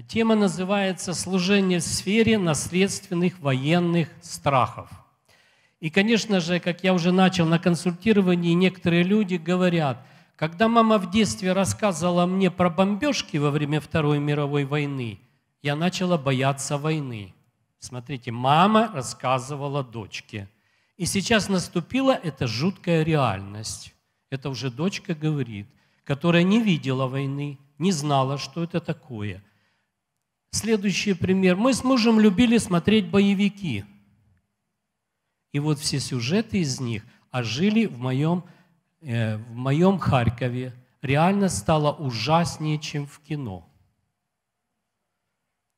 Э, тема называется «Служение в сфере наследственных военных страхов». И, конечно же, как я уже начал на консультировании, некоторые люди говорят, когда мама в детстве рассказывала мне про бомбежки во время Второй мировой войны, я начала бояться войны. Смотрите, мама рассказывала дочке. И сейчас наступила эта жуткая реальность. Это уже дочка говорит, которая не видела войны, не знала, что это такое – Следующий пример. Мы с мужем любили смотреть боевики. И вот все сюжеты из них ожили а в моем, э, в моем Харькове. Реально стало ужаснее, чем в кино.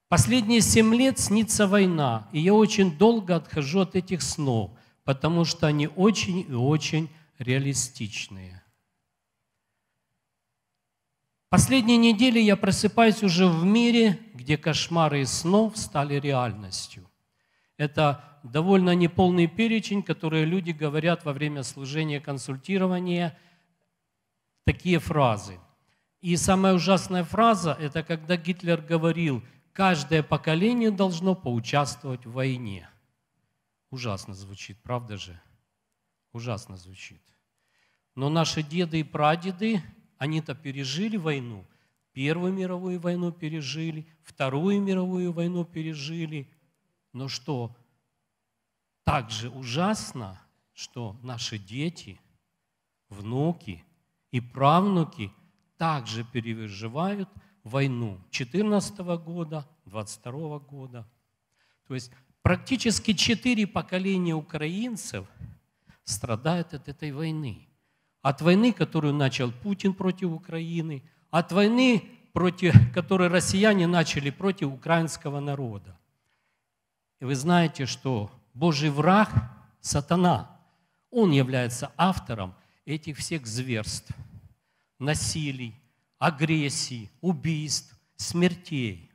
Последние семь лет снится война, и я очень долго отхожу от этих снов, потому что они очень и очень реалистичные. Последние недели я просыпаюсь уже в мире, где кошмары и снов стали реальностью. Это довольно неполный перечень, которые люди говорят во время служения, консультирования, такие фразы. И самая ужасная фраза – это когда Гитлер говорил, каждое поколение должно поучаствовать в войне. Ужасно звучит, правда же? Ужасно звучит. Но наши деды и прадеды они-то пережили войну, Первую мировую войну пережили, Вторую мировую войну пережили. Но что Так же ужасно, что наши дети, внуки и правнуки также переживают войну 14 года, 22 года. То есть практически четыре поколения украинцев страдают от этой войны. От войны, которую начал Путин против Украины, от войны, против, которую россияне начали против украинского народа. И вы знаете, что Божий враг – сатана. Он является автором этих всех зверств, насилий, агрессий, убийств, смертей.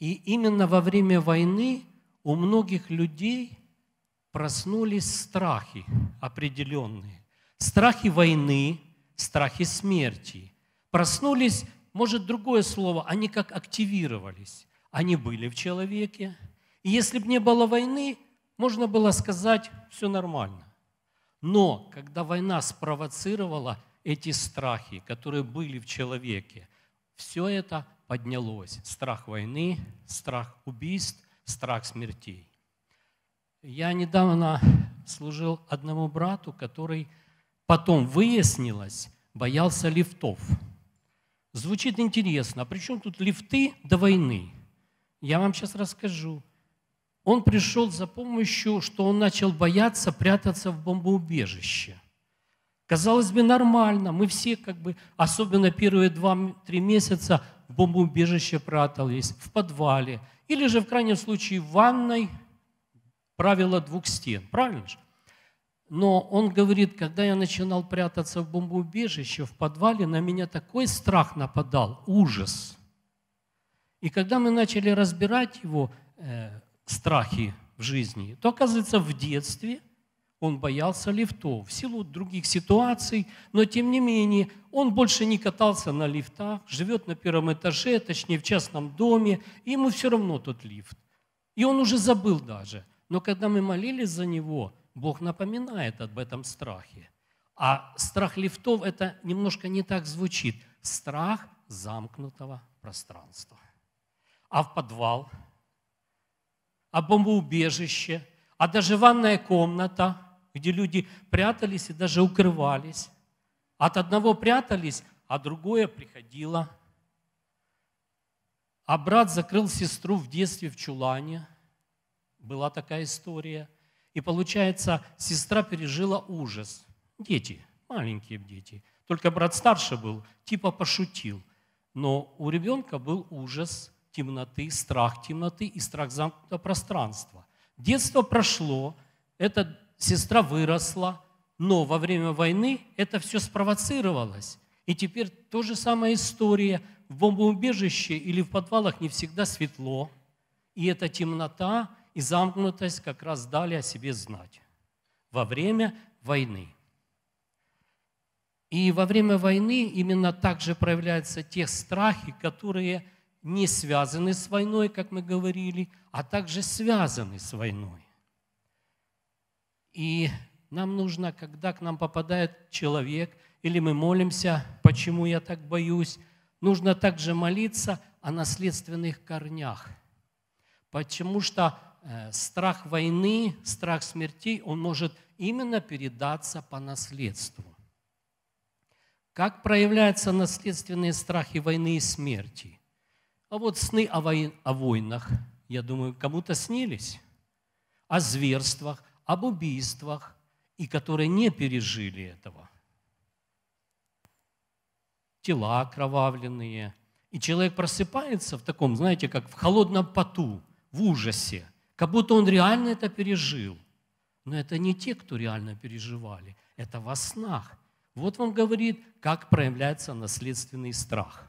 И именно во время войны у многих людей – проснулись страхи определенные. Страхи войны, страхи смерти. Проснулись, может, другое слово, они как активировались. Они были в человеке. И если бы не было войны, можно было сказать, все нормально. Но когда война спровоцировала эти страхи, которые были в человеке, все это поднялось. Страх войны, страх убийств, страх смертей. Я недавно служил одному брату, который потом выяснилось, боялся лифтов. Звучит интересно, а при чем тут лифты до войны? Я вам сейчас расскажу. Он пришел за помощью, что он начал бояться прятаться в бомбоубежище. Казалось бы, нормально. Мы все как бы, особенно первые два-три месяца в бомбоубежище прятались, в подвале или же в крайнем случае в ванной – правило двух стен, правильно же? Но он говорит, когда я начинал прятаться в бомбоубежище, в подвале, на меня такой страх нападал, ужас. И когда мы начали разбирать его э, страхи в жизни, то оказывается, в детстве он боялся лифтов в силу других ситуаций, но тем не менее он больше не катался на лифтах, живет на первом этаже, точнее в частном доме, и ему все равно тот лифт. И он уже забыл даже – но когда мы молились за него, Бог напоминает об этом страхе. А страх лифтов это немножко не так звучит. Страх замкнутого пространства. А в подвал, а бомбоубежище, а даже ванная комната, где люди прятались и даже укрывались. От одного прятались, а другое приходило. А брат закрыл сестру в детстве в чулане – была такая история. И получается, сестра пережила ужас. Дети, маленькие дети. Только брат старше был, типа пошутил. Но у ребенка был ужас темноты, страх темноты и страх замкнутого пространства. Детство прошло, эта сестра выросла, но во время войны это все спровоцировалось. И теперь то же самое история. В бомбоубежище или в подвалах не всегда светло, и эта темнота, и замкнутость как раз дали о себе знать во время войны. И во время войны именно также проявляются те страхи, которые не связаны с войной, как мы говорили, а также связаны с войной. И нам нужно, когда к нам попадает человек, или мы молимся, почему я так боюсь, нужно также молиться о наследственных корнях. Потому что Э, страх войны, страх смертей, он может именно передаться по наследству. Как проявляются наследственные страхи войны и смерти? А вот сны о, войн, о войнах, я думаю, кому-то снились. О зверствах, об убийствах, и которые не пережили этого. Тела окровавленные. И человек просыпается в таком, знаете, как в холодном поту, в ужасе – как будто он реально это пережил. Но это не те, кто реально переживали. Это во снах. Вот он говорит, как проявляется наследственный страх.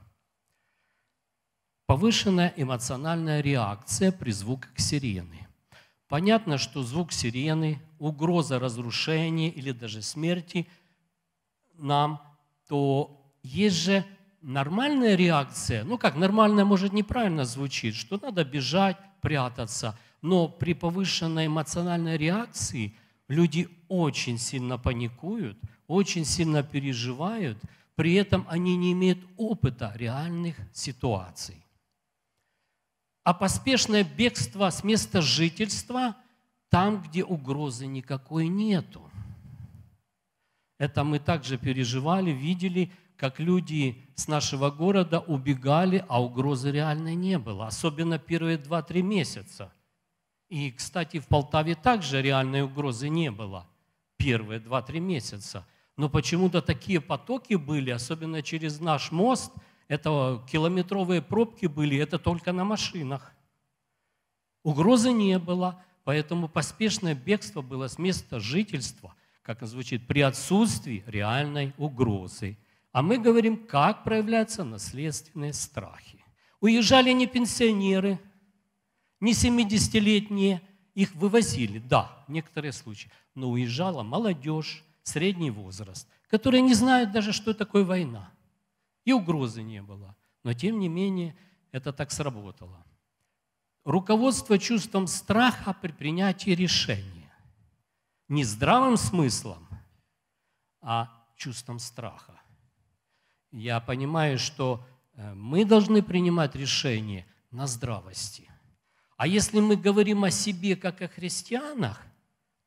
Повышенная эмоциональная реакция при звуках сирены. Понятно, что звук сирены, угроза разрушения или даже смерти нам, то есть же нормальная реакция, ну как нормальная, может, неправильно звучит, что надо бежать, прятаться. Но при повышенной эмоциональной реакции люди очень сильно паникуют, очень сильно переживают, при этом они не имеют опыта реальных ситуаций. А поспешное бегство с места жительства там, где угрозы никакой нету. Это мы также переживали, видели, как люди с нашего города убегали, а угрозы реальной не было, особенно первые 2-3 месяца. И, кстати, в Полтаве также реальной угрозы не было первые 2-3 месяца. Но почему-то такие потоки были, особенно через наш мост, это километровые пробки были, это только на машинах. Угрозы не было, поэтому поспешное бегство было с места жительства, как звучит, при отсутствии реальной угрозы. А мы говорим, как проявляются наследственные страхи. Уезжали не пенсионеры, не 70-летние, их вывозили, да, некоторые случаи, но уезжала молодежь, средний возраст, которые не знают даже, что такое война. И угрозы не было. Но тем не менее это так сработало. Руководство чувством страха при принятии решения. Не здравым смыслом, а чувством страха. Я понимаю, что э, мы должны принимать решения на здравости – а если мы говорим о себе как о христианах,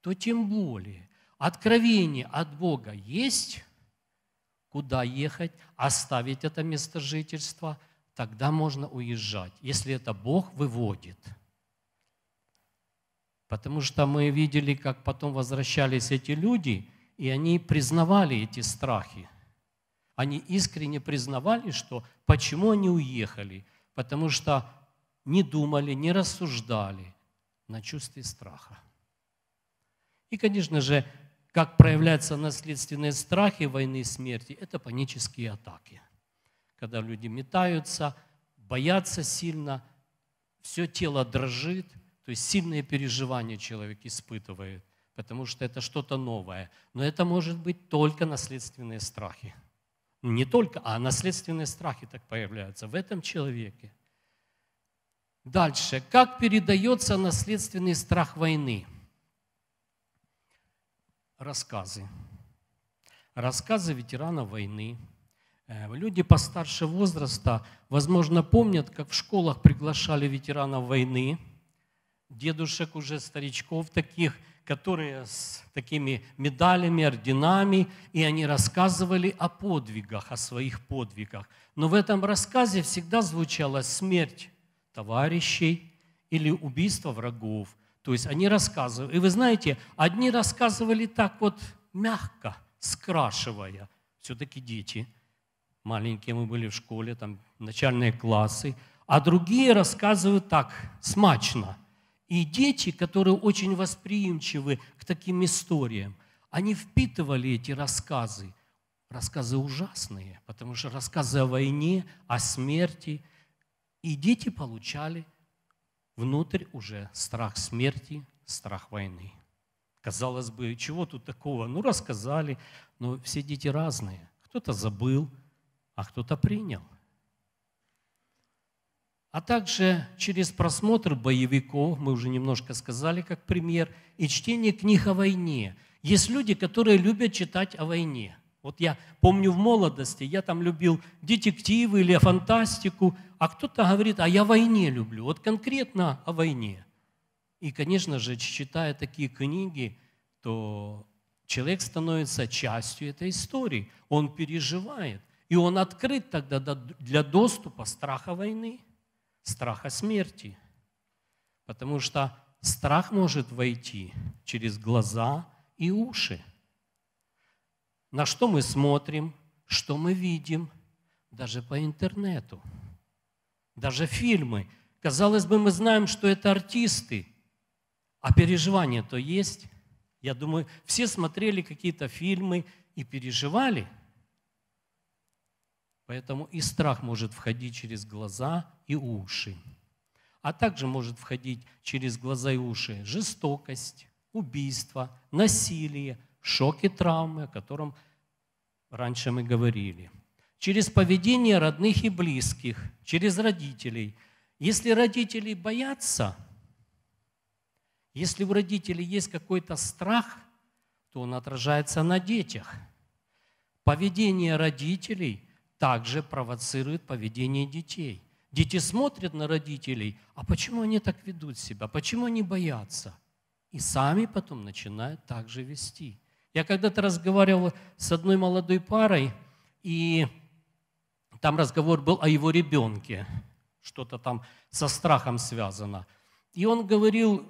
то тем более откровение от Бога есть, куда ехать, оставить это место жительства, тогда можно уезжать, если это Бог выводит. Потому что мы видели, как потом возвращались эти люди, и они признавали эти страхи. Они искренне признавали, что почему они уехали. Потому что не думали, не рассуждали на чувстве страха. И, конечно же, как проявляются наследственные страхи войны и смерти, это панические атаки. Когда люди метаются, боятся сильно, все тело дрожит, то есть сильные переживания человек испытывает, потому что это что-то новое. Но это может быть только наследственные страхи. Ну, не только, а наследственные страхи так появляются в этом человеке. Дальше. Как передается наследственный страх войны? Рассказы. Рассказы ветеранов войны. Э, люди постарше возраста, возможно, помнят, как в школах приглашали ветеранов войны, дедушек уже, старичков таких, которые с такими медалями, орденами, и они рассказывали о подвигах, о своих подвигах. Но в этом рассказе всегда звучала смерть товарищей или убийство врагов. То есть они рассказывали. И вы знаете, одни рассказывали так вот мягко, скрашивая. Все-таки дети, маленькие мы были в школе, там начальные классы. А другие рассказывают так, смачно. И дети, которые очень восприимчивы к таким историям, они впитывали эти рассказы. Рассказы ужасные, потому что рассказы о войне, о смерти, и дети получали внутрь уже страх смерти, страх войны. Казалось бы, чего тут такого? Ну, рассказали, но все дети разные. Кто-то забыл, а кто-то принял. А также через просмотр боевиков, мы уже немножко сказали как пример, и чтение книг о войне. Есть люди, которые любят читать о войне. Вот я помню в молодости, я там любил детективы или фантастику, а кто-то говорит, а я войне люблю, вот конкретно о войне. И, конечно же, читая такие книги, то человек становится частью этой истории, он переживает, и он открыт тогда для доступа страха войны, страха смерти. Потому что страх может войти через глаза и уши – на что мы смотрим, что мы видим, даже по интернету, даже фильмы. Казалось бы, мы знаем, что это артисты, а переживания-то есть. Я думаю, все смотрели какие-то фильмы и переживали. Поэтому и страх может входить через глаза и уши. А также может входить через глаза и уши жестокость, убийство, насилие – шоки, травмы, о котором раньше мы говорили. Через поведение родных и близких, через родителей. Если родители боятся, если у родителей есть какой-то страх, то он отражается на детях. Поведение родителей также провоцирует поведение детей. Дети смотрят на родителей, а почему они так ведут себя, почему они боятся? И сами потом начинают так же вести. Я когда-то разговаривал с одной молодой парой, и там разговор был о его ребенке, что-то там со страхом связано. И он говорил,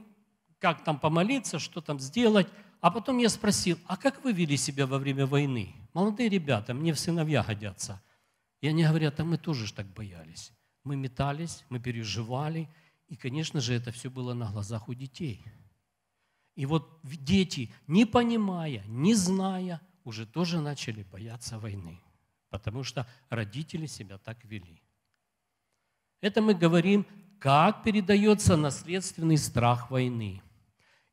как там помолиться, что там сделать. А потом я спросил, а как вы вели себя во время войны? Молодые ребята, мне в сыновья годятся. И они говорят, а мы тоже так боялись. Мы метались, мы переживали. И, конечно же, это все было на глазах у детей – и вот дети, не понимая, не зная, уже тоже начали бояться войны, потому что родители себя так вели. Это мы говорим, как передается наследственный страх войны.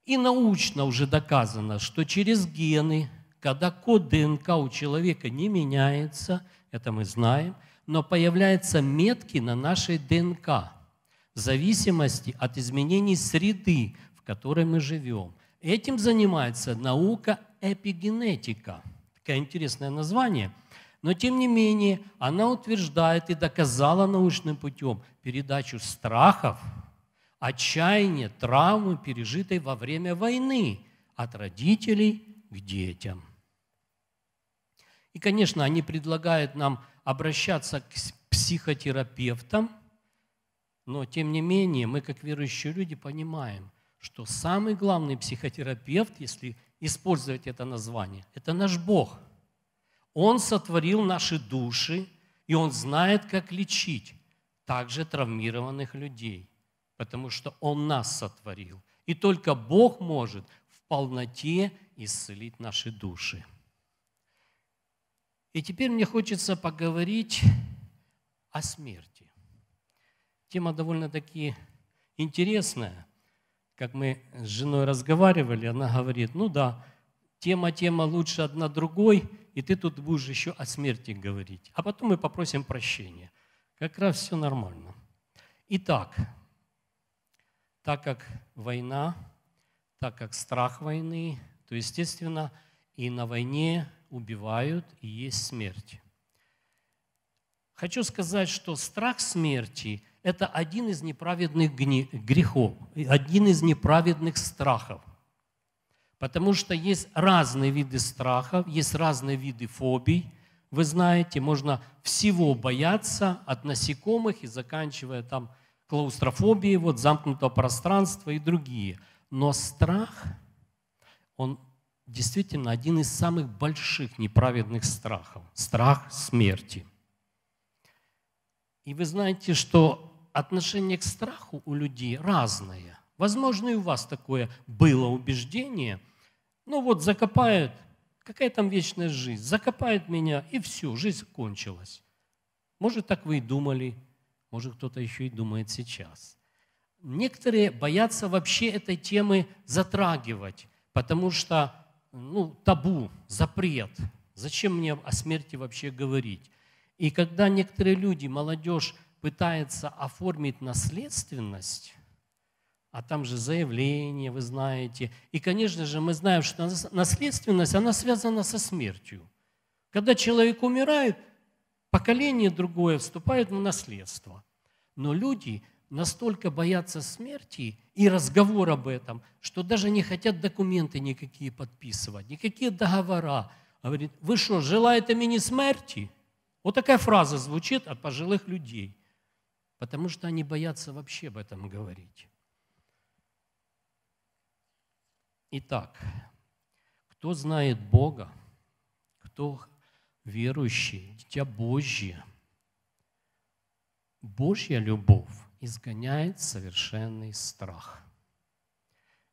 И научно уже доказано, что через гены, когда код ДНК у человека не меняется, это мы знаем, но появляются метки на нашей ДНК в зависимости от изменений среды, в которой мы живем. Этим занимается наука эпигенетика. Такое интересное название. Но тем не менее, она утверждает и доказала научным путем передачу страхов, отчаяния, травмы, пережитой во время войны от родителей к детям. И, конечно, они предлагают нам обращаться к психотерапевтам, но, тем не менее, мы, как верующие люди, понимаем, что самый главный психотерапевт, если использовать это название, это наш Бог. Он сотворил наши души, и Он знает, как лечить также травмированных людей, потому что Он нас сотворил. И только Бог может в полноте исцелить наши души. И теперь мне хочется поговорить о смерти. Тема довольно-таки интересная как мы с женой разговаривали, она говорит, ну да, тема, тема лучше одна другой, и ты тут будешь еще о смерти говорить. А потом мы попросим прощения. Как раз все нормально. Итак, так как война, так как страх войны, то, естественно, и на войне убивают, и есть смерть. Хочу сказать, что страх смерти – это один из неправедных грехов, один из неправедных страхов. Потому что есть разные виды страхов, есть разные виды фобий. Вы знаете, можно всего бояться, от насекомых и заканчивая там клаустрофобией, вот замкнутого пространства и другие. Но страх, он действительно один из самых больших неправедных страхов. Страх смерти – и вы знаете, что отношение к страху у людей разное. Возможно, и у вас такое было убеждение. Ну вот закопают, какая там вечная жизнь, закопают меня, и все, жизнь кончилась. Может, так вы и думали, может, кто-то еще и думает сейчас. Некоторые боятся вообще этой темы затрагивать, потому что ну, табу, запрет. Зачем мне о смерти вообще говорить? И когда некоторые люди, молодежь, пытается оформить наследственность, а там же заявление, вы знаете. И, конечно же, мы знаем, что наследственность, она связана со смертью. Когда человек умирает, поколение другое вступает в наследство. Но люди настолько боятся смерти и разговор об этом, что даже не хотят документы никакие подписывать, никакие договора. Говорит, вы что, желаете мне смерти? Вот такая фраза звучит от пожилых людей, потому что они боятся вообще об этом говорить. Итак, кто знает Бога, кто верующий, дитя Божье, Божья любовь изгоняет совершенный страх.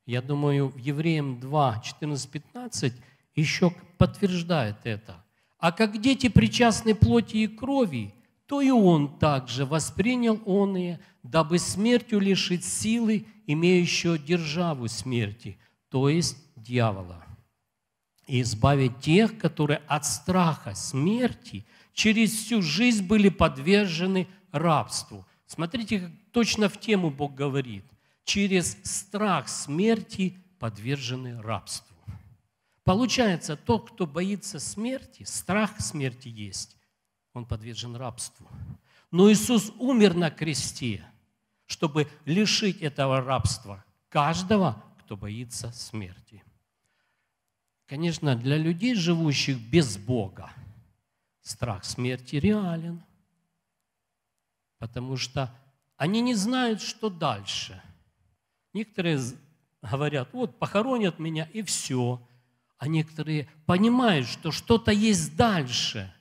Я думаю, в Евреям 2, 14, 15 еще подтверждает это. А как дети причастны плоти и крови, то и он также воспринял он и, дабы смертью лишить силы, имеющую державу смерти, то есть дьявола, и избавить тех, которые от страха смерти через всю жизнь были подвержены рабству. Смотрите, как точно в тему Бог говорит. Через страх смерти подвержены рабству. Получается, тот, кто боится смерти, страх смерти есть, он подвержен рабству. Но Иисус умер на кресте, чтобы лишить этого рабства каждого, кто боится смерти. Конечно, для людей, живущих без Бога, страх смерти реален, потому что они не знают, что дальше. Некоторые говорят, вот похоронят меня и все – а некоторые понимают, что что-то есть дальше.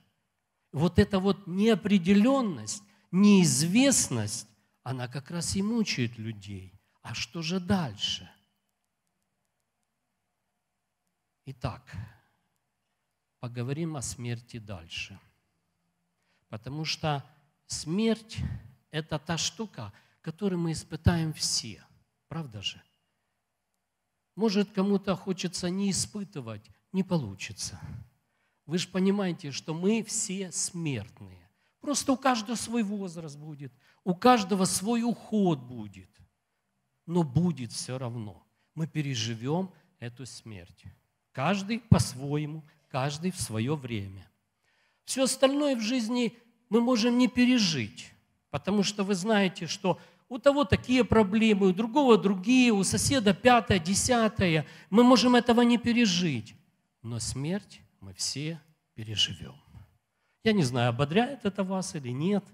Вот эта вот неопределенность, неизвестность, она как раз и мучает людей. А что же дальше? Итак, поговорим о смерти дальше. Потому что смерть – это та штука, которую мы испытаем все. Правда же? – может, кому-то хочется не испытывать, не получится. Вы же понимаете, что мы все смертные. Просто у каждого свой возраст будет, у каждого свой уход будет. Но будет все равно. Мы переживем эту смерть. Каждый по-своему, каждый в свое время. Все остальное в жизни мы можем не пережить, потому что вы знаете, что у того такие проблемы, у другого другие, у соседа пятое, десятое. Мы можем этого не пережить. Но смерть мы все переживем. Я не знаю, ободряет это вас или нет,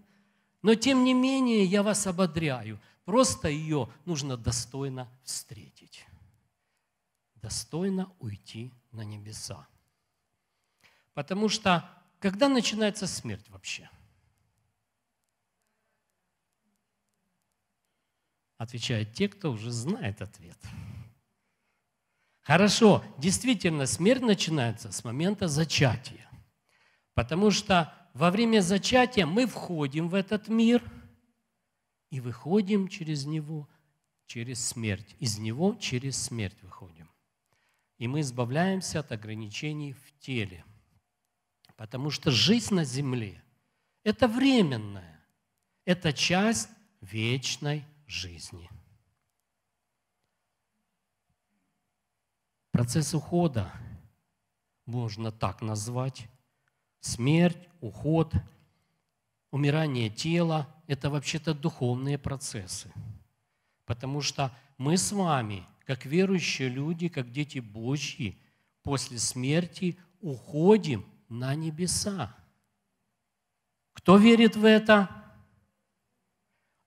но тем не менее я вас ободряю. Просто ее нужно достойно встретить. Достойно уйти на небеса. Потому что когда начинается смерть вообще – отвечают те, кто уже знает ответ. Хорошо, действительно, смерть начинается с момента зачатия. Потому что во время зачатия мы входим в этот мир и выходим через него, через смерть. Из него через смерть выходим. И мы избавляемся от ограничений в теле. Потому что жизнь на земле – это временная, это часть вечной жизни. Процесс ухода можно так назвать. Смерть, уход, умирание тела – это вообще-то духовные процессы. Потому что мы с вами, как верующие люди, как дети Божьи, после смерти уходим на небеса. Кто верит в это?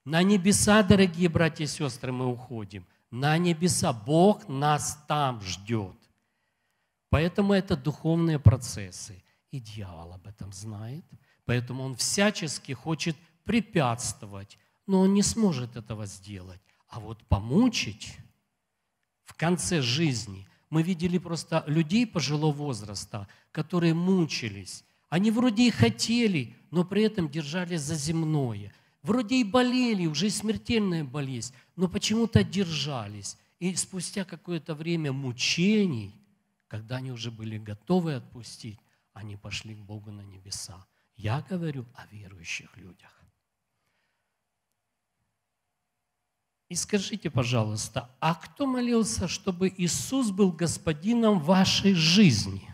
На небеса, дорогие братья и сестры, мы уходим. На небеса. Бог нас там ждет. Поэтому это духовные процессы. И дьявол об этом знает. Поэтому он всячески хочет препятствовать. Но он не сможет этого сделать. А вот помучить в конце жизни. Мы видели просто людей пожилого возраста, которые мучились. Они вроде и хотели, но при этом держались за земное – Вроде и болели, уже и смертельная болезнь, но почему-то держались. И спустя какое-то время мучений, когда они уже были готовы отпустить, они пошли к Богу на небеса. Я говорю о верующих людях. И скажите, пожалуйста, а кто молился, чтобы Иисус был господином вашей жизни?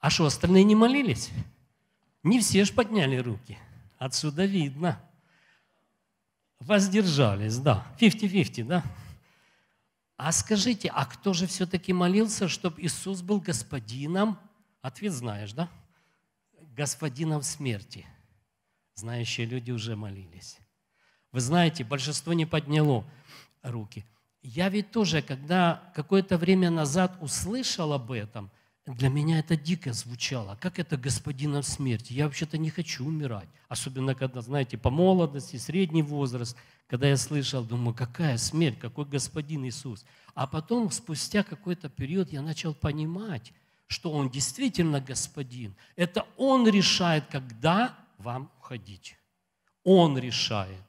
А что, остальные не молились? Не все ж подняли руки. Отсюда видно. Воздержались, да. 50-50, да? А скажите, а кто же все-таки молился, чтобы Иисус был господином? Ответ знаешь, да? Господином смерти. Знающие люди уже молились. Вы знаете, большинство не подняло руки. Я ведь тоже, когда какое-то время назад услышал об этом, для меня это дико звучало. Как это господина смерти? Я вообще-то не хочу умирать. Особенно, когда, знаете, по молодости, средний возраст. Когда я слышал, думаю, какая смерть, какой господин Иисус. А потом, спустя какой-то период, я начал понимать, что Он действительно господин. Это Он решает, когда вам уходить. Он решает.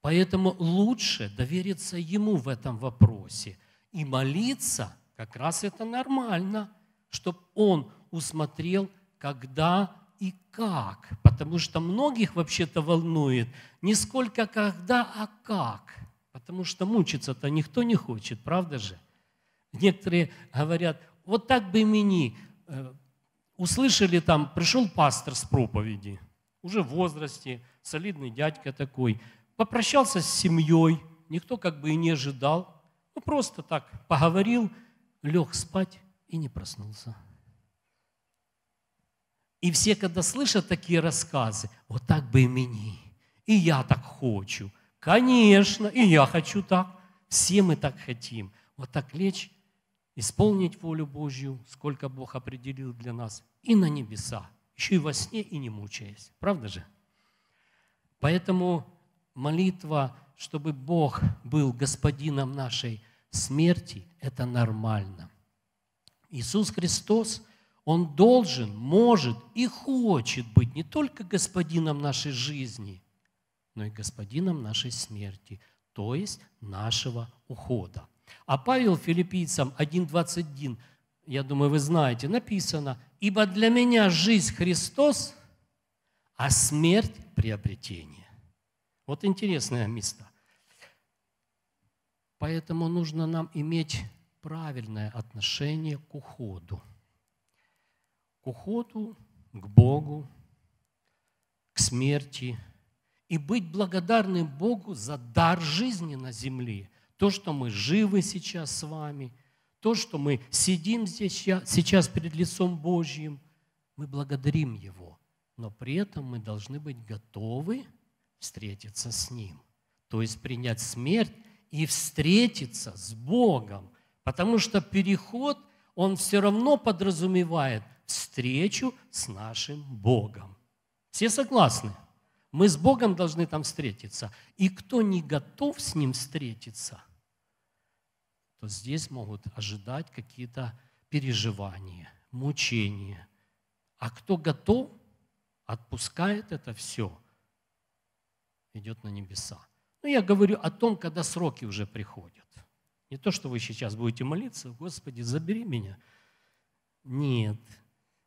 Поэтому лучше довериться Ему в этом вопросе. И молиться, как раз это нормально – чтобы он усмотрел, когда и как. Потому что многих вообще-то волнует не сколько когда, а как. Потому что мучиться-то никто не хочет, правда же? Некоторые говорят, вот так бы и э, Услышали там, пришел пастор с проповеди, уже в возрасте, солидный дядька такой, попрощался с семьей, никто как бы и не ожидал, ну просто так поговорил, лег спать, и не проснулся. И все, когда слышат такие рассказы, вот так бы и мне, и я так хочу. Конечно, и я хочу так. Все мы так хотим. Вот так лечь, исполнить волю Божью, сколько Бог определил для нас, и на небеса, еще и во сне, и не мучаясь. Правда же? Поэтому молитва, чтобы Бог был господином нашей смерти, это нормально. Иисус Христос, Он должен, может и хочет быть не только господином нашей жизни, но и господином нашей смерти, то есть нашего ухода. А Павел филиппийцам 1.21, я думаю, вы знаете, написано, «Ибо для меня жизнь Христос, а смерть – приобретение». Вот интересное место. Поэтому нужно нам иметь правильное отношение к уходу. К уходу, к Богу, к смерти. И быть благодарным Богу за дар жизни на земле. То, что мы живы сейчас с вами, то, что мы сидим здесь сейчас перед лицом Божьим, мы благодарим Его. Но при этом мы должны быть готовы встретиться с Ним. То есть принять смерть и встретиться с Богом, Потому что переход, он все равно подразумевает встречу с нашим Богом. Все согласны? Мы с Богом должны там встретиться. И кто не готов с Ним встретиться, то здесь могут ожидать какие-то переживания, мучения. А кто готов, отпускает это все, идет на небеса. Но ну, я говорю о том, когда сроки уже приходят. Не то, что вы сейчас будете молиться, Господи, забери меня. Нет.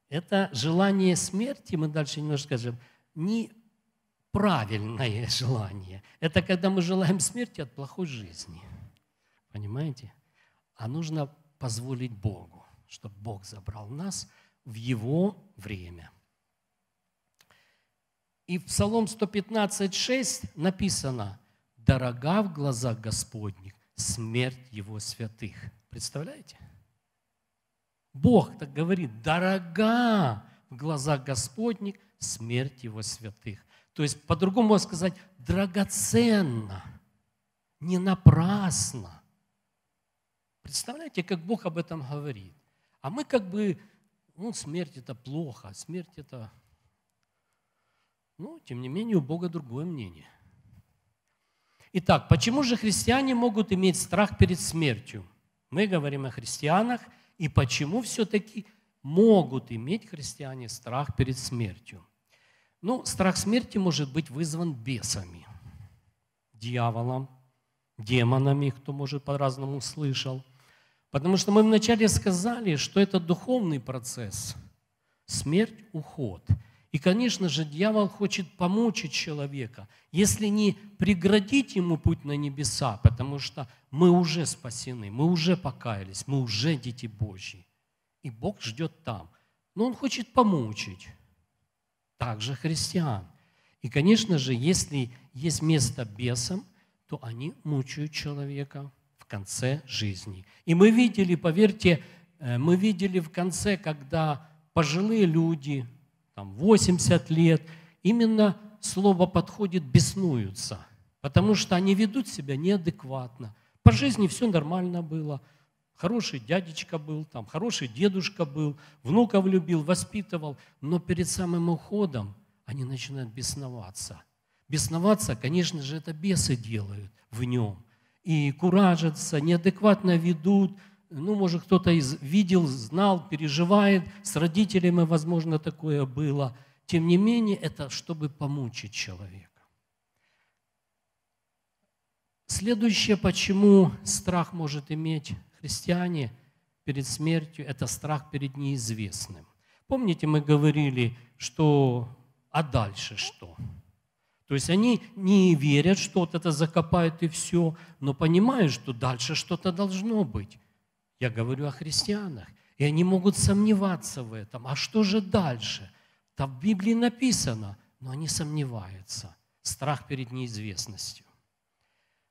Это желание смерти, мы дальше немножко скажем, неправильное желание. Это когда мы желаем смерти от плохой жизни. Понимаете? А нужно позволить Богу, чтобы Бог забрал нас в Его время. И в Псалом 115:6 написано, «Дорога в глазах Господних смерть его святых. Представляете? Бог так говорит, дорога в глазах Господних смерть его святых. То есть, по-другому сказать, драгоценно, не напрасно. Представляете, как Бог об этом говорит. А мы как бы, ну, смерть это плохо, а смерть это... Ну, тем не менее, у Бога другое мнение – Итак, почему же христиане могут иметь страх перед смертью? Мы говорим о христианах, и почему все-таки могут иметь христиане страх перед смертью? Ну, страх смерти может быть вызван бесами, дьяволом, демонами, кто, может, по-разному слышал. Потому что мы вначале сказали, что это духовный процесс. Смерть – уход – и, конечно же, дьявол хочет помучить человека, если не преградить ему путь на небеса, потому что мы уже спасены, мы уже покаялись, мы уже дети Божьи. И Бог ждет там. Но он хочет помучить также христиан. И, конечно же, если есть место бесам, то они мучают человека в конце жизни. И мы видели, поверьте, э, мы видели в конце, когда пожилые люди, там 80 лет, именно слово подходит «беснуются», потому что они ведут себя неадекватно. По жизни все нормально было, хороший дядечка был, там, хороший дедушка был, внуков любил, воспитывал, но перед самым уходом они начинают бесноваться. Бесноваться, конечно же, это бесы делают в нем. И куражатся, неадекватно ведут, ну, может, кто-то из видел, знал, переживает, с родителями, возможно, такое было. Тем не менее, это чтобы помучить человека. Следующее, почему страх может иметь христиане перед смертью, это страх перед неизвестным. Помните, мы говорили, что а дальше что? То есть они не верят, что вот это закопают и все, но понимают, что дальше что-то должно быть. Я говорю о христианах. И они могут сомневаться в этом. А что же дальше? Там в Библии написано, но они сомневаются. Страх перед неизвестностью.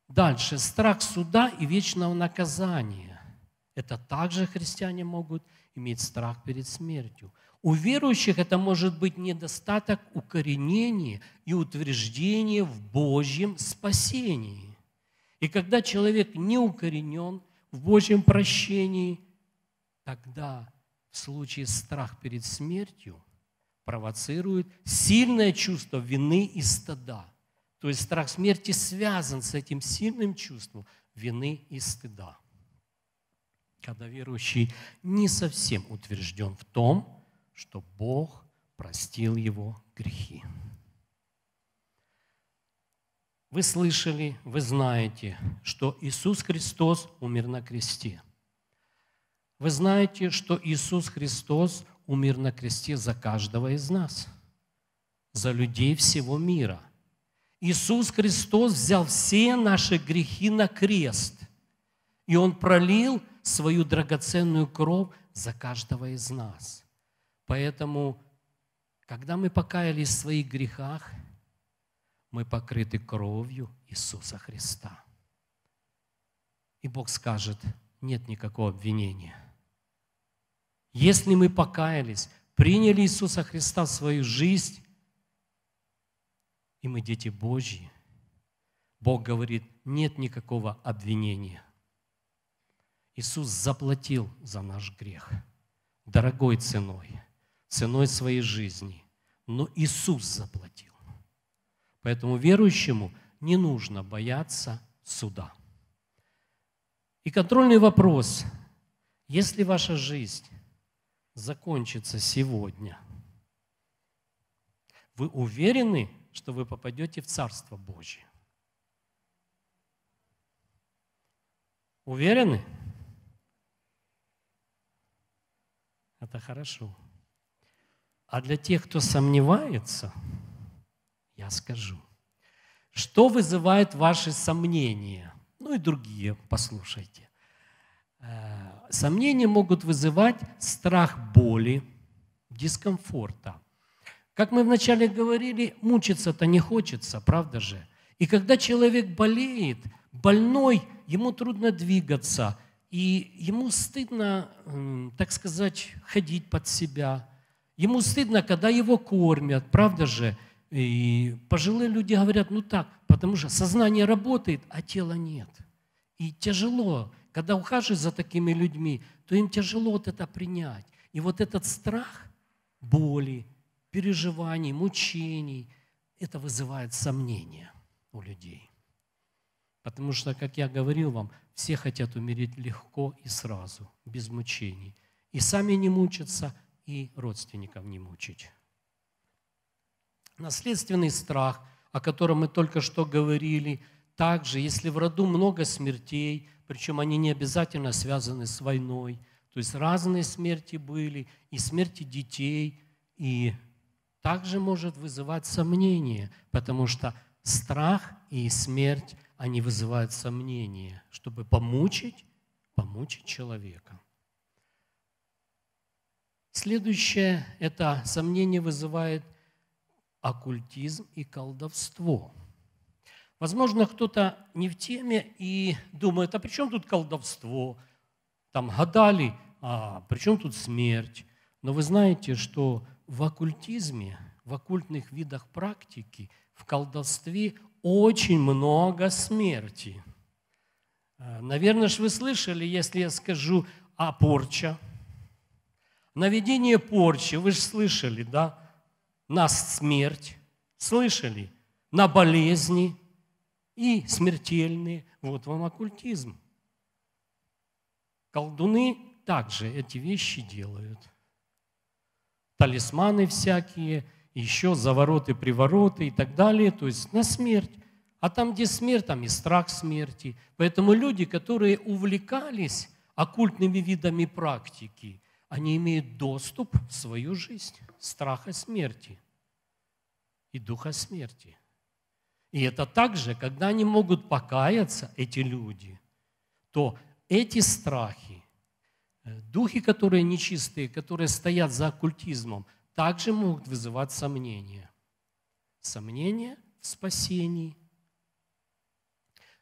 Дальше. Страх суда и вечного наказания. Это также христиане могут иметь страх перед смертью. У верующих это может быть недостаток укоренения и утверждения в Божьем спасении. И когда человек не укоренен, в Божьем прощении, тогда в случае страх перед смертью провоцирует сильное чувство вины и стыда. То есть страх смерти связан с этим сильным чувством вины и стыда. Когда верующий не совсем утвержден в том, что Бог простил его грехи. Вы слышали, вы знаете, что Иисус Христос умер на кресте. Вы знаете, что Иисус Христос умер на кресте за каждого из нас, за людей всего мира. Иисус Христос взял все наши грехи на крест, и Он пролил свою драгоценную кровь за каждого из нас. Поэтому, когда мы покаялись в своих грехах – мы покрыты кровью Иисуса Христа. И Бог скажет, нет никакого обвинения. Если мы покаялись, приняли Иисуса Христа в свою жизнь, и мы дети Божьи, Бог говорит, нет никакого обвинения. Иисус заплатил за наш грех дорогой ценой, ценой своей жизни. Но Иисус заплатил. Поэтому верующему не нужно бояться суда. И контрольный вопрос. Если ваша жизнь закончится сегодня, вы уверены, что вы попадете в Царство Божье? Уверены? Это хорошо. А для тех, кто сомневается – скажу. Что вызывает ваши сомнения? Ну и другие, послушайте. Э, сомнения могут вызывать страх боли, дискомфорта. Как мы вначале говорили, мучиться-то не хочется, правда же? И когда человек болеет, больной, ему трудно двигаться, и ему стыдно, так сказать, ходить под себя. Ему стыдно, когда его кормят, правда же? И пожилые люди говорят, ну так, потому что сознание работает, а тела нет. И тяжело, когда ухаживаешь за такими людьми, то им тяжело вот это принять. И вот этот страх боли, переживаний, мучений, это вызывает сомнения у людей. Потому что, как я говорил вам, все хотят умереть легко и сразу, без мучений. И сами не мучатся, и родственников не мучить. Наследственный страх, о котором мы только что говорили, также, если в роду много смертей, причем они не обязательно связаны с войной, то есть разные смерти были, и смерти детей, и также может вызывать сомнение, потому что страх и смерть, они вызывают сомнение, чтобы помучить, помучить человека. Следующее – это сомнение вызывает – оккультизм и колдовство. Возможно, кто-то не в теме и думает, а при чем тут колдовство? Там гадали, а при чем тут смерть? Но вы знаете, что в оккультизме, в оккультных видах практики, в колдовстве очень много смерти. Э, наверное, ж вы слышали, если я скажу «а порче, наведение порчи, вы же слышали, да? на смерть, слышали, на болезни и смертельные. Вот вам оккультизм. Колдуны также эти вещи делают. Талисманы всякие, еще завороты, привороты и так далее, то есть на смерть. А там, где смерть, там и страх смерти. Поэтому люди, которые увлекались оккультными видами практики – они имеют доступ в свою жизнь страха смерти и духа смерти. И это также, когда они могут покаяться, эти люди, то эти страхи, э, духи, которые нечистые, которые стоят за оккультизмом, также могут вызывать сомнения. Сомнения в спасении.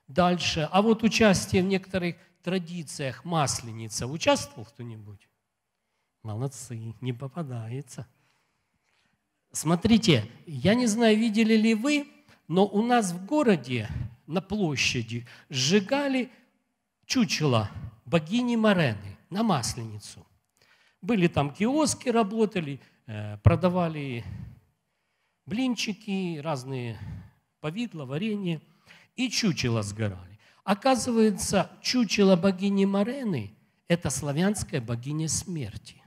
Дальше. А вот участие в некоторых традициях масленица. Участвовал кто-нибудь? Молодцы, не попадается. Смотрите, я не знаю, видели ли вы, но у нас в городе на площади сжигали чучело богини Марены на Масленицу. Были там киоски, работали, э, продавали блинчики, разные повидло, варенье, и чучело сгорали. Оказывается, чучело богини Марены – это славянская богиня смерти.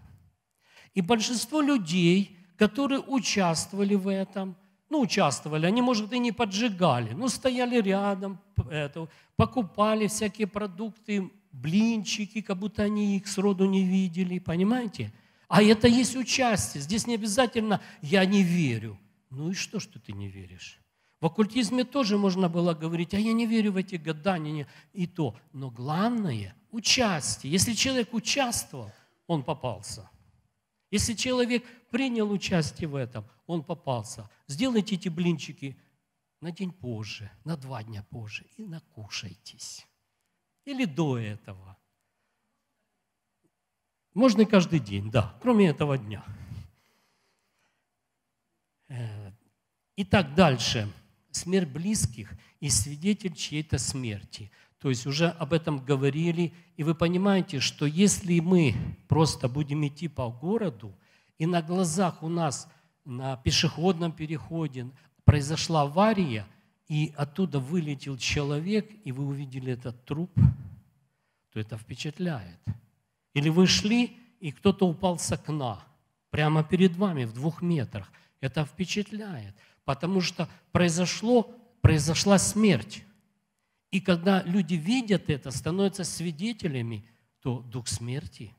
И большинство людей, которые участвовали в этом, ну, участвовали, они, может, и не поджигали, но стояли рядом, это, покупали всякие продукты, блинчики, как будто они их сроду не видели, понимаете? А это есть участие. Здесь не обязательно «я не верю». Ну и что, что ты не веришь? В оккультизме тоже можно было говорить, а я не верю в эти гадания и то. Но главное – участие. Если человек участвовал, он попался – если человек принял участие в этом, он попался. Сделайте эти блинчики на день позже, на два дня позже и накушайтесь. Или до этого. Можно и каждый день, да, кроме этого дня. Э, итак, дальше. Смерть близких и свидетель чьей-то смерти. То есть уже об этом говорили. И вы понимаете, что если мы просто будем идти по городу, и на глазах у нас на пешеходном переходе произошла авария, и оттуда вылетел человек, и вы увидели этот труп, то это впечатляет. Или вы шли, и кто-то упал с окна прямо перед вами в двух метрах. Это впечатляет, потому что произошло, произошла смерть. И когда люди видят это, становятся свидетелями, то дух смерти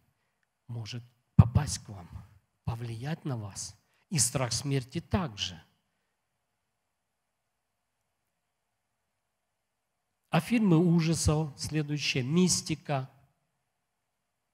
может попасть к вам, повлиять на вас. И страх смерти также. А фильмы ужасов, следующее, мистика.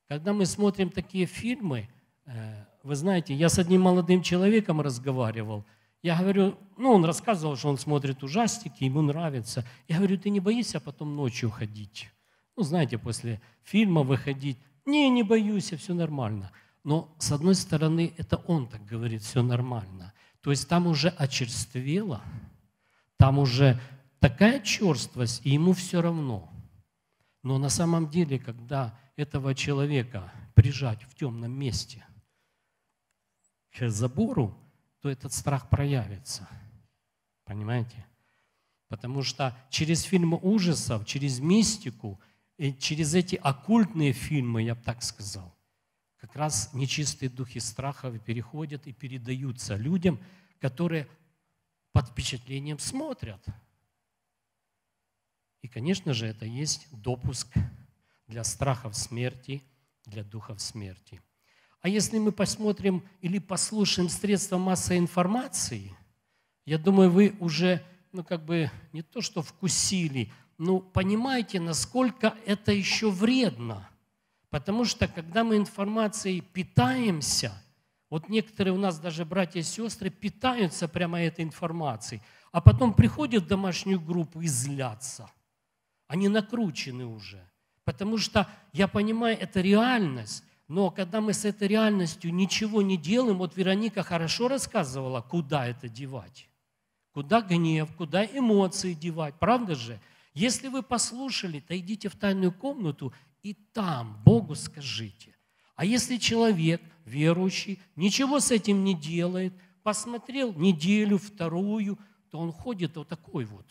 Когда мы смотрим такие фильмы, э, вы знаете, я с одним молодым человеком разговаривал – я говорю, ну, он рассказывал, что он смотрит ужастики, ему нравится. Я говорю, ты не боишься потом ночью ходить? Ну, знаете, после фильма выходить. Не, не боюсь, все нормально. Но, с одной стороны, это он так говорит, все нормально. То есть там уже очерствело, там уже такая черствость, и ему все равно. Но на самом деле, когда этого человека прижать в темном месте к забору, то этот страх проявится. Понимаете? Потому что через фильмы ужасов, через мистику, и через эти оккультные фильмы, я бы так сказал, как раз нечистые духи страхов переходят и передаются людям, которые под впечатлением смотрят. И, конечно же, это есть допуск для страхов смерти, для духов смерти. А если мы посмотрим или послушаем средства массовой информации, я думаю, вы уже, ну как бы, не то что вкусили, но понимаете, насколько это еще вредно. Потому что, когда мы информацией питаемся, вот некоторые у нас даже братья и сестры питаются прямо этой информацией, а потом приходят в домашнюю группу и злятся. Они накручены уже. Потому что, я понимаю, это реальность. Но когда мы с этой реальностью ничего не делаем, вот Вероника хорошо рассказывала, куда это девать, куда гнев, куда эмоции девать, правда же? Если вы послушали, то идите в тайную комнату и там Богу скажите. А если человек верующий ничего с этим не делает, посмотрел неделю, вторую, то он ходит вот такой вот,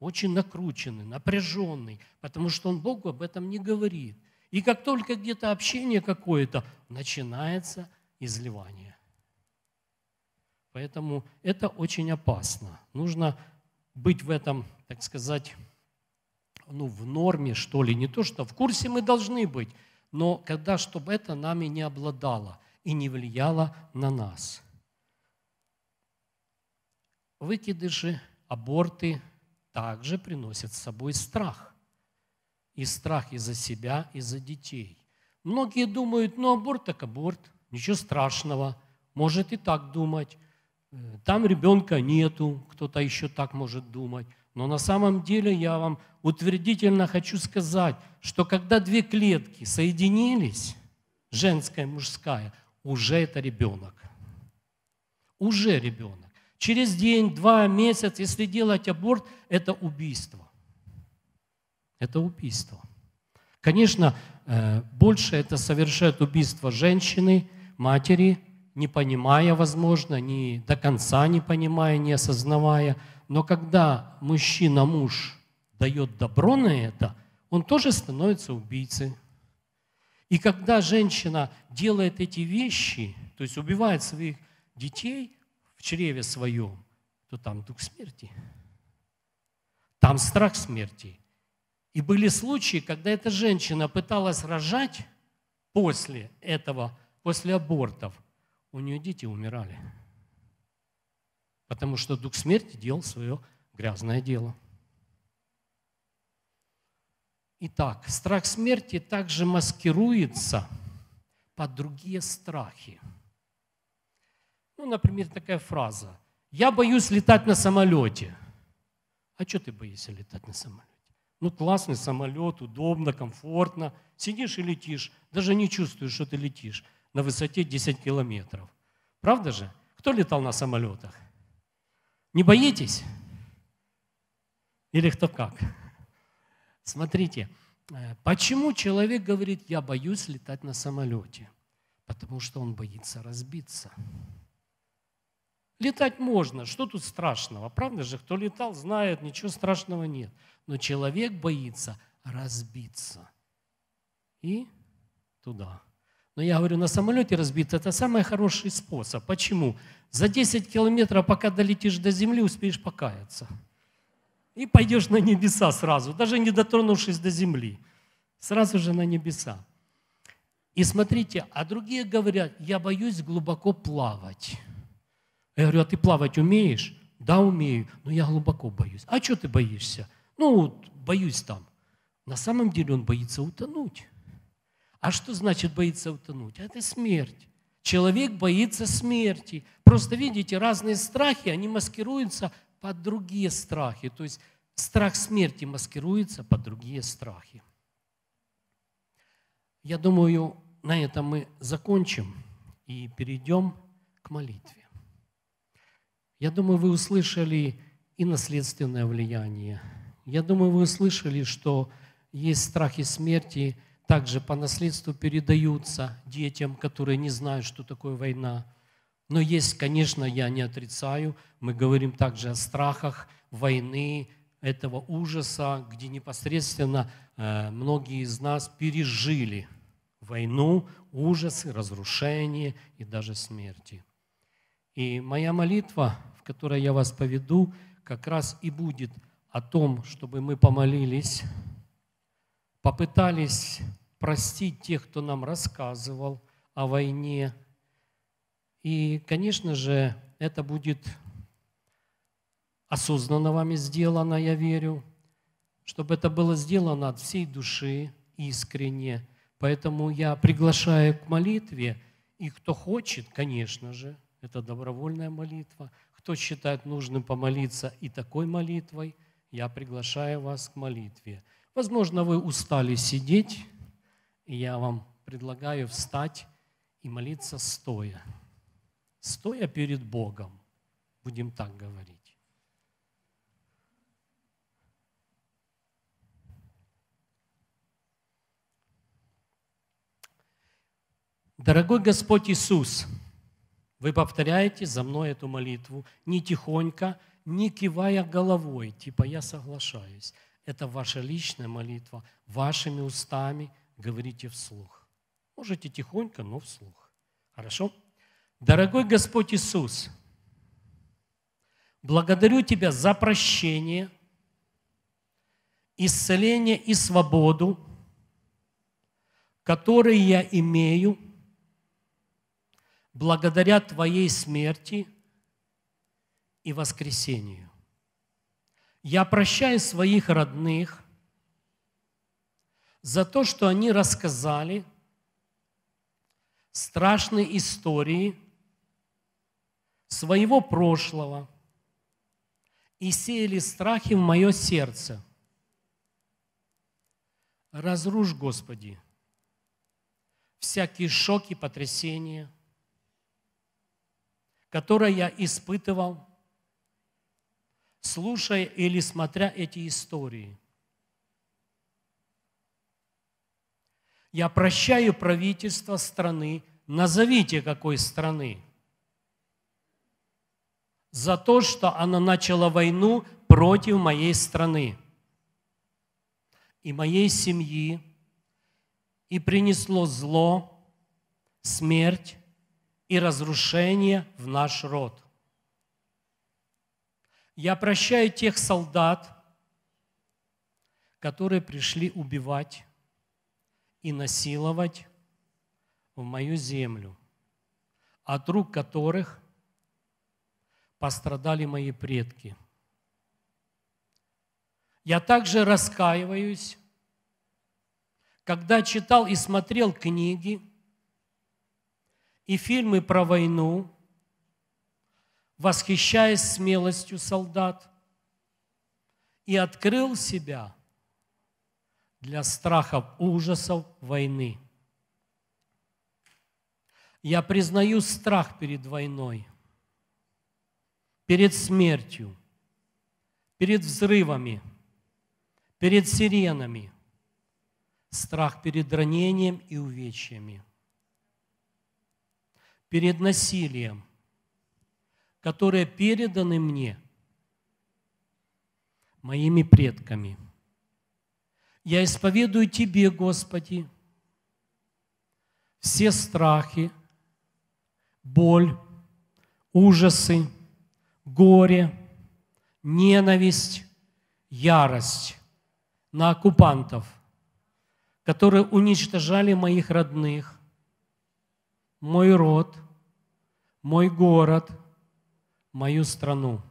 очень накрученный, напряженный, потому что он Богу об этом не говорит. И как только где-то общение какое-то, начинается изливание. Поэтому это очень опасно. Нужно быть в этом, так сказать, ну, в норме, что ли. Не то, что в курсе мы должны быть, но когда, чтобы это нами не обладало и не влияло на нас. Выкидыши, аборты также приносят с собой страх и страх и за себя, и за детей. Многие думают, ну аборт так аборт, ничего страшного, может и так думать. Э, там ребенка нету, кто-то еще так может думать. Но на самом деле я вам утвердительно хочу сказать, что когда две клетки соединились, женская и мужская, уже это ребенок. Уже ребенок. Через день, два месяца, если делать аборт, это убийство. Это убийство. Конечно, э, больше это совершает убийство женщины, матери, не понимая, возможно, не до конца не понимая, не осознавая. Но когда мужчина, муж дает добро на это, он тоже становится убийцей. И когда женщина делает эти вещи, то есть убивает своих детей в чреве своем, то там дух смерти. Там страх смерти. И были случаи, когда эта женщина пыталась рожать после этого, после абортов. У нее дети умирали. Потому что дух смерти делал свое грязное дело. Итак, страх смерти также маскируется под другие страхи. Ну, например, такая фраза. Я боюсь летать на самолете. А что ты боишься летать на самолете? Ну, классный самолет, удобно, комфортно. Сидишь и летишь. Даже не чувствуешь, что ты летишь на высоте 10 километров. Правда же? Кто летал на самолетах? Не боитесь? Или кто как? Смотрите, э, почему человек говорит, я боюсь летать на самолете? Потому что он боится разбиться. Летать можно, что тут страшного? Правда же, кто летал, знает, ничего страшного нет но человек боится разбиться. И туда. Но я говорю, на самолете разбиться – это самый хороший способ. Почему? За 10 километров, пока долетишь до земли, успеешь покаяться. И пойдешь на небеса сразу, даже не дотронувшись до земли. Сразу же на небеса. И смотрите, а другие говорят, я боюсь глубоко плавать. Я говорю, а ты плавать умеешь? Да, умею, но я глубоко боюсь. А что ты боишься? Ну, боюсь там. На самом деле он боится утонуть. А что значит боится утонуть? Это смерть. Человек боится смерти. Просто видите, разные страхи, они маскируются под другие страхи. То есть страх смерти маскируется под другие страхи. Я думаю, на этом мы закончим и перейдем к молитве. Я думаю, вы услышали и наследственное влияние я думаю, вы слышали, что есть страхи смерти, также по наследству передаются детям, которые не знают, что такое война. Но есть, конечно, я не отрицаю, мы говорим также о страхах войны, этого ужаса, где непосредственно э, многие из нас пережили войну, ужасы, разрушение и даже смерти. И моя молитва, в которой я вас поведу, как раз и будет – о том, чтобы мы помолились, попытались простить тех, кто нам рассказывал о войне. И, конечно же, это будет осознанно вами сделано, я верю, чтобы это было сделано от всей души, искренне. Поэтому я приглашаю к молитве, и кто хочет, конечно же, это добровольная молитва, кто считает нужным помолиться и такой молитвой – я приглашаю вас к молитве. Возможно, вы устали сидеть, и я вам предлагаю встать и молиться стоя. Стоя перед Богом, будем так говорить. Дорогой Господь Иисус, вы повторяете за мной эту молитву не тихонько, не кивая головой, типа «я соглашаюсь». Это ваша личная молитва, вашими устами говорите вслух. Можете тихонько, но вслух. Хорошо? Дорогой Господь Иисус, благодарю Тебя за прощение, исцеление и свободу, которые я имею благодаря Твоей смерти – и воскресению. Я прощаю своих родных за то, что они рассказали страшные истории своего прошлого и сеяли страхи в мое сердце. Разрушь, Господи, всякие шоки, потрясения, которые я испытывал – слушая или смотря эти истории. Я прощаю правительство страны, назовите какой страны, за то, что она начала войну против моей страны и моей семьи, и принесло зло, смерть и разрушение в наш род. Я прощаю тех солдат, которые пришли убивать и насиловать в мою землю, от рук которых пострадали мои предки. Я также раскаиваюсь, когда читал и смотрел книги и фильмы про войну, восхищаясь смелостью солдат, и открыл себя для страхов, ужасов войны. Я признаю страх перед войной, перед смертью, перед взрывами, перед сиренами, страх перед ранением и увечьями, перед насилием – которые переданы мне моими предками. Я исповедую Тебе, Господи, все страхи, боль, ужасы, горе, ненависть, ярость на оккупантов, которые уничтожали моих родных, мой род, мой город – мою страну.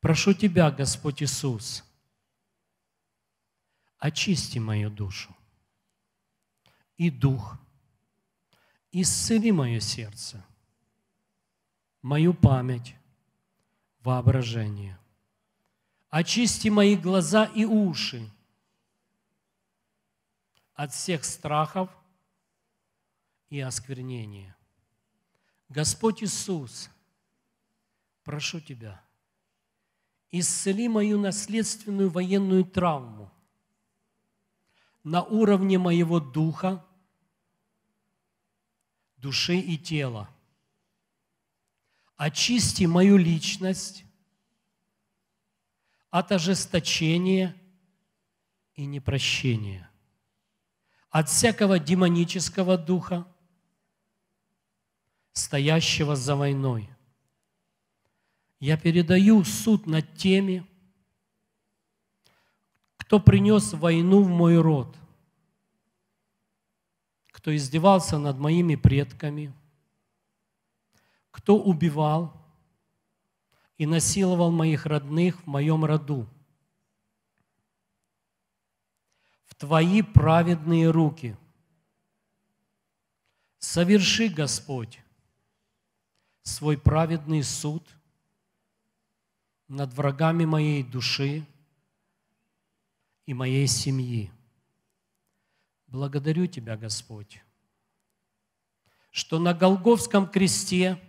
Прошу Тебя, Господь Иисус, очисти мою душу и дух, исцели мое сердце, мою память, воображение. Очисти мои глаза и уши от всех страхов и осквернения. Господь Иисус – прошу Тебя, исцели мою наследственную военную травму на уровне моего духа, души и тела. Очисти мою личность от ожесточения и непрощения, от всякого демонического духа, стоящего за войной. Я передаю суд над теми, кто принес войну в мой род, кто издевался над моими предками, кто убивал и насиловал моих родных в моем роду. В Твои праведные руки соверши, Господь, свой праведный суд – над врагами моей души и моей семьи. Благодарю Тебя, Господь, что на Голговском кресте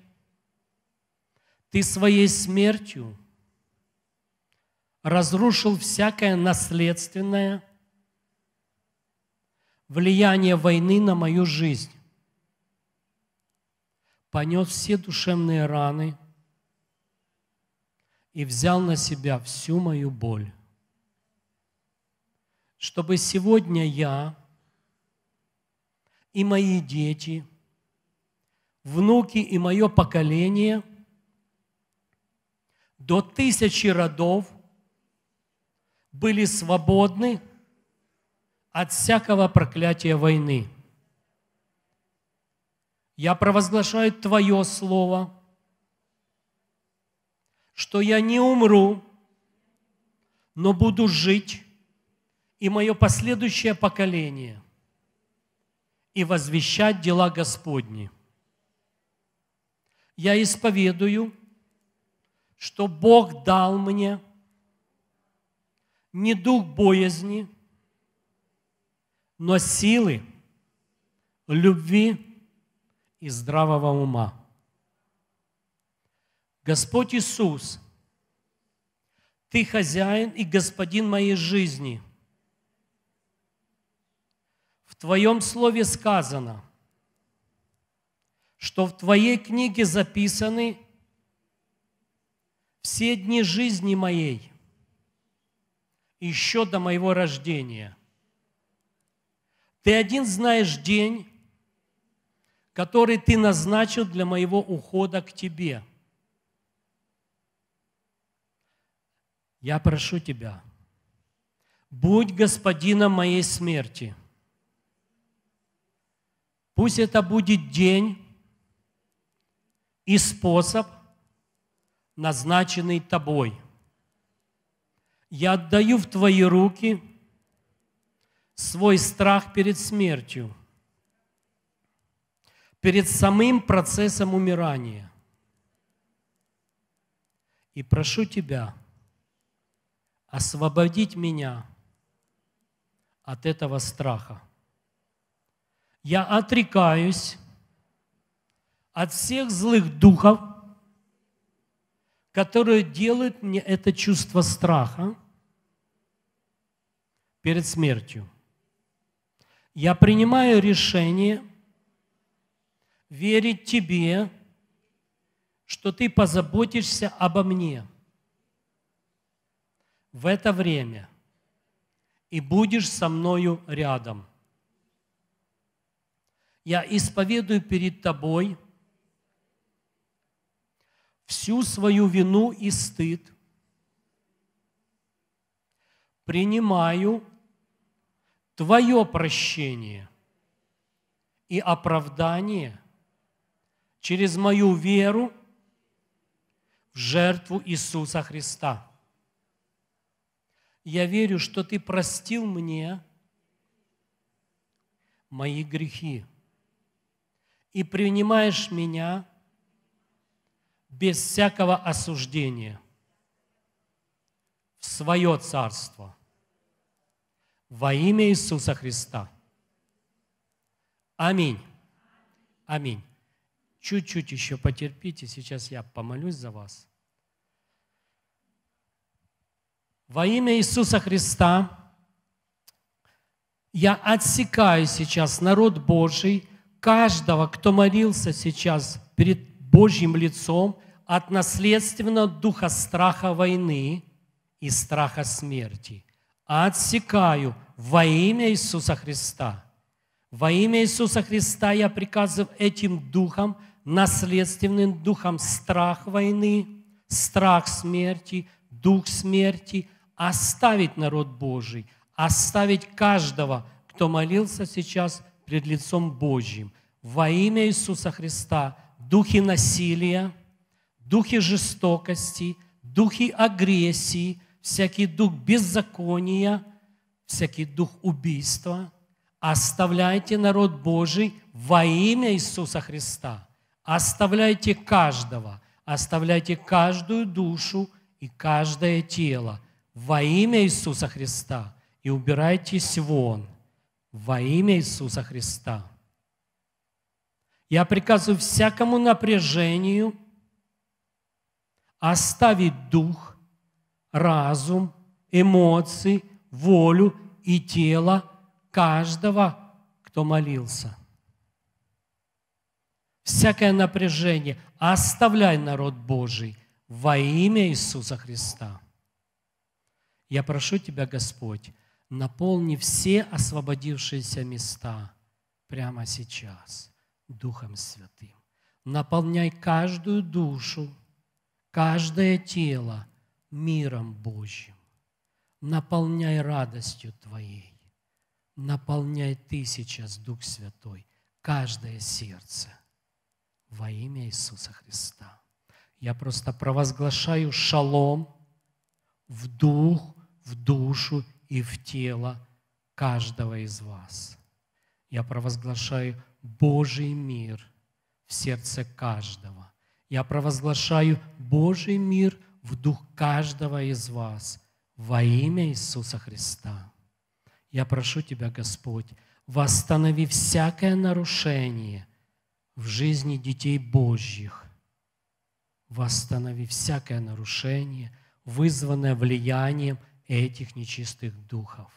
Ты своей смертью разрушил всякое наследственное влияние войны на мою жизнь, понес все душевные раны – и взял на себя всю мою боль, чтобы сегодня я и мои дети, внуки и мое поколение до тысячи родов были свободны от всякого проклятия войны. Я провозглашаю Твое Слово – что я не умру, но буду жить, и мое последующее поколение, и возвещать дела Господни. Я исповедую, что Бог дал мне не дух боязни, но силы, любви и здравого ума. Господь Иисус, Ты хозяин и господин моей жизни. В Твоем Слове сказано, что в Твоей книге записаны все дни жизни моей, еще до моего рождения. Ты один знаешь день, который ты назначил для моего ухода к тебе – я прошу Тебя, будь господином моей смерти. Пусть это будет день и способ, назначенный Тобой. Я отдаю в Твои руки свой страх перед смертью, перед самым процессом умирания. И прошу Тебя – освободить меня от этого страха. Я отрекаюсь от всех злых духов, которые делают мне это чувство страха перед смертью. Я принимаю решение верить тебе, что ты позаботишься обо мне – в это время и будешь со мною рядом. Я исповедую перед тобой всю свою вину и стыд, принимаю Твое прощение и оправдание через мою веру в жертву Иисуса Христа я верю, что Ты простил мне мои грехи и принимаешь меня без всякого осуждения в свое царство во имя Иисуса Христа. Аминь. Аминь. Чуть-чуть еще потерпите, сейчас я помолюсь за вас. Во имя Иисуса Христа я отсекаю сейчас народ Божий, каждого, кто молился сейчас перед Божьим лицом от наследственного духа страха войны и страха смерти. Отсекаю во имя Иисуса Христа. Во имя Иисуса Христа я приказываю этим духом, наследственным духом страх войны, страх смерти, дух смерти, оставить народ Божий, оставить каждого, кто молился сейчас пред лицом Божьим. Во имя Иисуса Христа духи насилия, духи жестокости, духи агрессии, всякий дух беззакония, всякий дух убийства, оставляйте народ Божий во имя Иисуса Христа. Оставляйте каждого, оставляйте каждую душу и каждое тело – во имя Иисуса Христа и убирайтесь вон. во имя Иисуса Христа. Я приказываю всякому напряжению оставить дух, разум, эмоции, волю и тело каждого, кто молился. Всякое напряжение оставляй народ Божий во имя Иисуса Христа. Я прошу Тебя, Господь, наполни все освободившиеся места прямо сейчас Духом Святым. Наполняй каждую душу, каждое тело миром Божьим. Наполняй радостью Твоей. Наполняй Ты сейчас, Дух Святой, каждое сердце во имя Иисуса Христа. Я просто провозглашаю шалом в дух, в душу и в тело каждого из вас. Я провозглашаю Божий мир в сердце каждого. Я провозглашаю Божий мир в дух каждого из вас во имя Иисуса Христа. Я прошу Тебя, Господь, восстанови всякое нарушение в жизни детей Божьих. Восстанови всякое нарушение, вызванное влиянием – этих нечистых духов.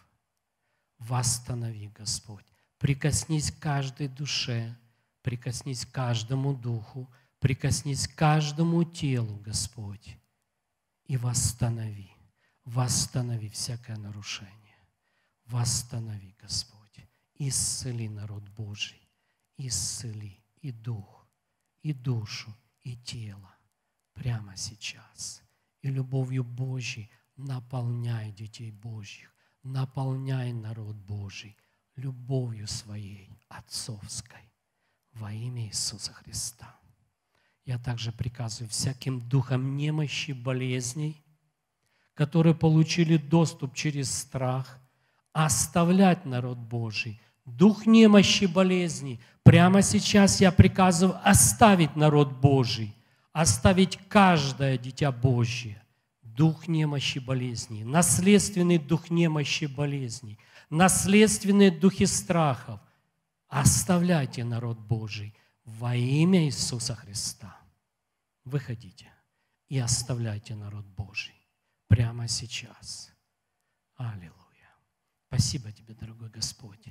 Восстанови, Господь. Прикоснись к каждой душе, прикоснись к каждому духу, прикоснись к каждому телу, Господь, и восстанови, восстанови всякое нарушение. Восстанови, Господь, исцели народ Божий, исцели и дух, и душу, и тело прямо сейчас. И любовью Божьей наполняй детей Божьих, наполняй народ Божий любовью своей, отцовской, во имя Иисуса Христа. Я также приказываю всяким духам немощи, болезней, которые получили доступ через страх, оставлять народ Божий. Дух немощи, болезней, прямо сейчас я приказываю оставить народ Божий, оставить каждое дитя Божье дух немощи болезней, наследственный дух немощи болезней, наследственные духи страхов. Оставляйте народ Божий во имя Иисуса Христа. Выходите и оставляйте народ Божий прямо сейчас. Аллилуйя. Спасибо тебе, дорогой Господь.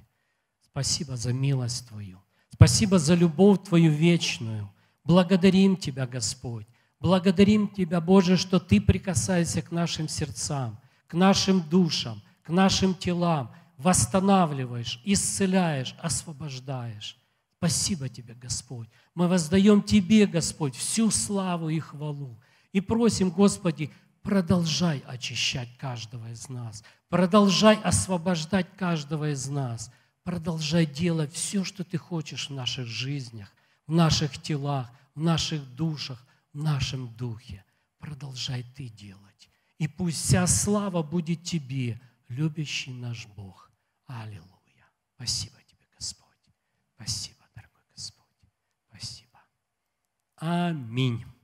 Спасибо за милость Твою. Спасибо за любовь Твою вечную. Благодарим Тебя, Господь. Благодарим Тебя, Боже, что Ты прикасаешься к нашим сердцам, к нашим душам, к нашим телам, восстанавливаешь, исцеляешь, освобождаешь. Спасибо Тебе, Господь. Мы воздаем Тебе, Господь, всю славу и хвалу. И просим, Господи, продолжай очищать каждого из нас, продолжай освобождать каждого из нас, продолжай делать все, что Ты хочешь в наших жизнях, в наших телах, в наших душах – нашем духе. Продолжай ты делать. И пусть вся слава будет тебе, любящий наш Бог. Аллилуйя. Спасибо тебе, Господь. Спасибо, дорогой Господь. Спасибо. Аминь.